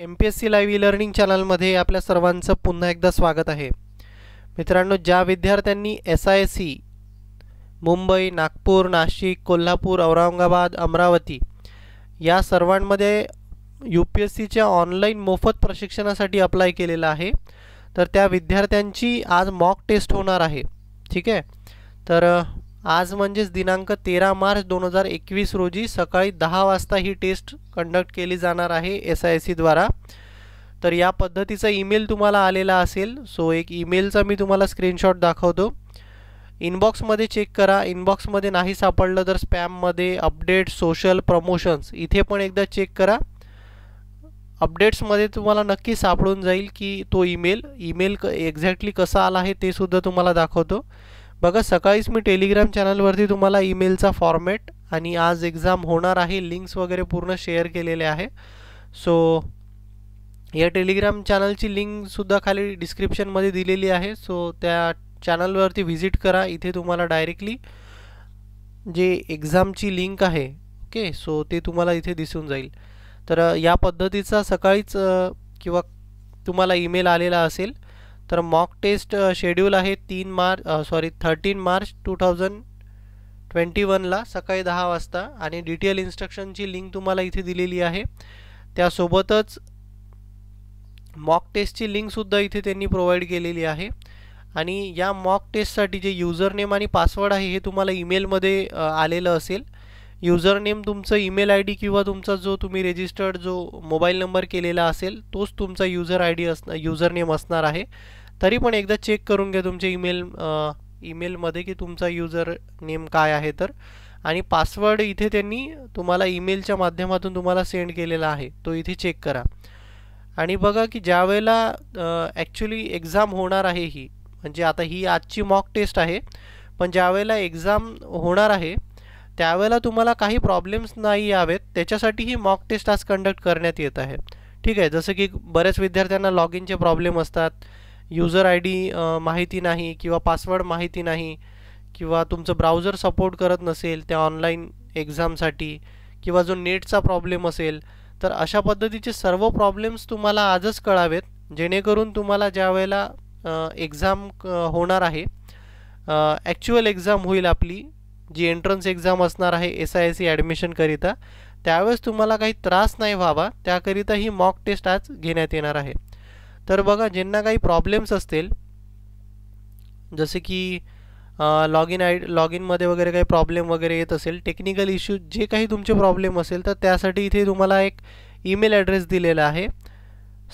M P S C live e learning चॅनलमध्ये आपल्या सर्वांचं पुन्हा एकदा स्वागत आहे मित्रांनो ज्या विद्यार्थ्यांनी S I C Mumbai Nagpur Nashik Kolhapur Aurangabad Amravati या सर्वांमध्ये यू पी एस सीच्या ऑनलाईन मोफत प्रशिक्षणासाठी अप्लाय केलेलं आहे तर त्या विद्यार्थ्यांची आज मॉक टेस्ट होणार आहे ठीक आहे तर आज म्हणजेच दिनांक तेरा मार्च दोन हजार एकवीस रोजी सकाळी दहा वाजता ही टेस्ट कंडक्ट केली जाणार आहे एस आय सीद्वारा तर या पद्धतीचा ईमेल तुम्हाला आलेला असेल सो एक ईमेलचा मी तुम्हाला स्क्रीनशॉट दाखवतो इनबॉक्समध्ये चेक करा इनबॉक्समध्ये नाही सापडलं तर स्पॅममध्ये अपडेट सोशल प्रमोशन्स इथे पण एकदा चेक करा अपडेट्समध्ये तुम्हाला नक्की सापडून जाईल की तो ईमेल ईमेल क एक्झॅक्टली कसा आला आहे ते सुद्धा तुम्हाला दाखवतो बघा सकाळीच मी टेलिग्राम चॅनलवरती तुम्हाला ईमेलचा फॉर्मेट आणि आज एक्झाम होणार आहे लिंक्स वगैरे पूर्ण शेअर केलेले आहे सो या टेलिग्राम चॅनलची लिंकसुद्धा खाली डिस्क्रिप्शनमध्ये दिलेली आहे सो त्या चॅनलवरती व्हिजिट करा इथे तुम्हाला डायरेक्टली जे एक्झामची लिंक आहे ओके सो ते तुम्हाला इथे दिसून जाईल तर या पद्धतीचा सकाळीच किंवा तुम्हाला ईमेल आलेला असेल तर मॉक टेस्ट शेड्यूल आहे तीन March sorry thirteen March two thousand twenty वनला सकाळी दहा वाजता आणि डिटेल इन्स्ट्रक्शनची लिंक तुम्हाला इथे दिलेली आहे त्यासोबतच मॉक टेस्टची लिंकसुद्धा इथे त्यांनी प्रोव्हाइड केलेली आहे आणि या मॉक टेस्टसाठी जे युजर नेम आणि पासवर्ड आहे हे तुम्हाला ईमेलमध्ये आलेलं असेल युजर नेम तुमचं ईमेल आय डी किंवा तुमचा जो तुम्ही रेजिस्टर्ड जो मोबाईल नंबर केलेला असेल तोच तुमचा युजर आय डी असणार युजर नेम असणार आहे तरी पण एकदा चेक करून घ्या तुमच्या ईमेल ईमेलमध्ये की तुमचा यूजर नेम काय आहे तर आणि पासवर्ड इथे त्यांनी तुम्हाला ईमेलच्या माध्यमातून तुम्हाला सेंड केलेला आहे तो इथे चेक करा आणि बघा की ज्यावेळेला ॲक्च्युली एक्झाम होणार आहे ही म्हणजे आता ही आजची मॉक टेस्ट आहे पण ज्यावेळेला एक्झाम होणार आहे त्यावेळेला तुम्हाला काही प्रॉब्लेम्स नाही यावेत त्याच्यासाठी ही मॉक टेस्ट आज कंडक्ट करण्यात येत आहे ठीक आहे जसं की बऱ्याच विद्यार्थ्यांना लॉग इनचे प्रॉब्लेम असतात युजर आय डी माहिती नाही किंवा पासवर्ड माहिती नाही किंवा तुमचं ब्राउजर सपोर्ट करत नसेल त्या ऑनलाईन एक्झामसाठी किंवा जो नेटचा प्रॉब्लेम असेल तर अशा पद्धतीचे सर्व प्रॉब्लेम्स तुम्हाला आजच कळावेत जेणेकरून तुम्हाला ज्यावेळेला वेळेला एक्झाम होणार आहे ॲक्च्युअल एक्झाम होईल आपली जी एंट्रन्स एक्झाम असणार आहे एस आय सी ॲडमिशनकरिता त्यावेळेस तुम्हाला काही त्रास नाही व्हावा त्याकरिता ही मॉक टेस्ट आज घेण्यात येणार आहे तर बघा ज्यांना काही प्रॉब्लेम्स असतील जसे की लॉग इन आय लॉग इनमध्ये वगैरे काही प्रॉब्लेम वगैरे येत असेल टेक्निकल इश्यू जे काही तुमचे प्रॉब्लेम असेल तर त्यासाठी इथे तुम्हाला एक ईमेल ॲड्रेस दिलेला आहे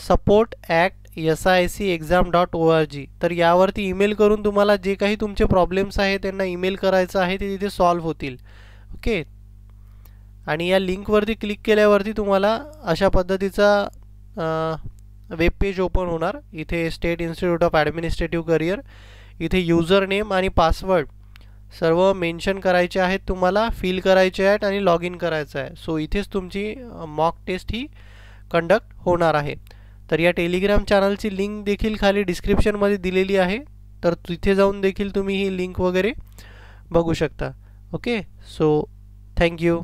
support at S I C exam dot O R G तर यावरती ईमेल करून तुम्हाला जे काही तुमचे प्रॉब्लेम्स आहेत त्यांना ईमेल करायचं आहे ते तिथे सॉल्व्ह होतील ओके आणि या लिंकवरती क्लिक केल्यावरती तुम्हाला अशा पद्धतीचा वेब पेज ओपन होणार इथे state institute of administrative career इथे यूजर नेम आणि पासवर्ड सर्व मेन्शन करायचे आहेत तुम्हाला फिल करायचे आहेत आणि लॉग इन करायचं आहे सो इथेच तुमची मॉक टेस्ट ही कंडक्ट होणार आहे तर या टेलिग्राम चॅनलची लिंक देखील खाली डिस्क्रिप्शनमध्ये दिलेली आहे तर तिथे जाऊन देखील तुम्ही ही लिंक वगैरे बघू शकता ओके सो यू.